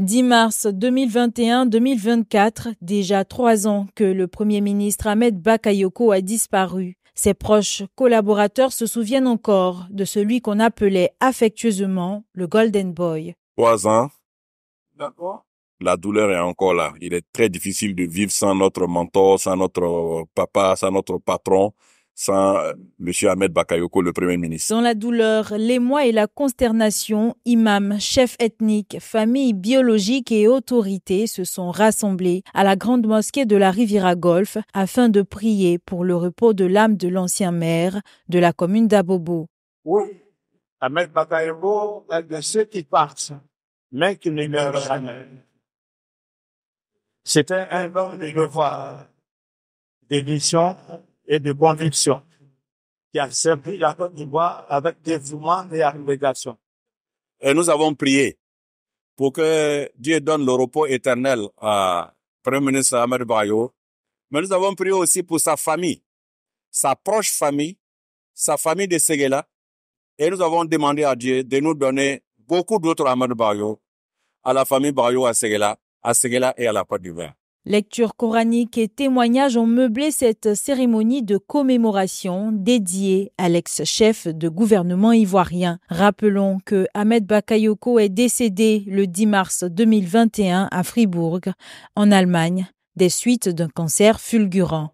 10 mars 2021-2024, déjà trois ans que le Premier ministre Ahmed Bakayoko a disparu. Ses proches collaborateurs se souviennent encore de celui qu'on appelait affectueusement le Golden Boy. Trois ans. D'accord. La douleur est encore là. Il est très difficile de vivre sans notre mentor, sans notre papa, sans notre patron sans euh, M. Ahmed Bakayoko, le Premier ministre. Dans la douleur, l'émoi et la consternation, imams, chefs ethniques, familles biologiques et autorités se sont rassemblés à la grande mosquée de la Riviera Golf afin de prier pour le repos de l'âme de l'ancien maire de la commune d'Abobo. Oui, Ahmed Bakayoko est de ceux qui partent, mais qui ne meurent jamais. C'était un bon devoir, D'émission et de conviction, qui a servi la Côte d'Ivoire avec dévouement et abnégation. Et nous avons prié pour que Dieu donne le repos éternel à Premier ministre Ahmed Bayo, mais nous avons prié aussi pour sa famille, sa proche famille, sa famille de Séguéla, et nous avons demandé à Dieu de nous donner beaucoup d'autres Ahmed Bayo à la famille Bayo à Séguéla, à Séguéla et à la Côte d'Ivoire. Lecture coranique et témoignages ont meublé cette cérémonie de commémoration dédiée à l'ex-chef de gouvernement ivoirien. Rappelons que Ahmed Bakayoko est décédé le 10 mars 2021 à Fribourg, en Allemagne, des suites d'un cancer fulgurant.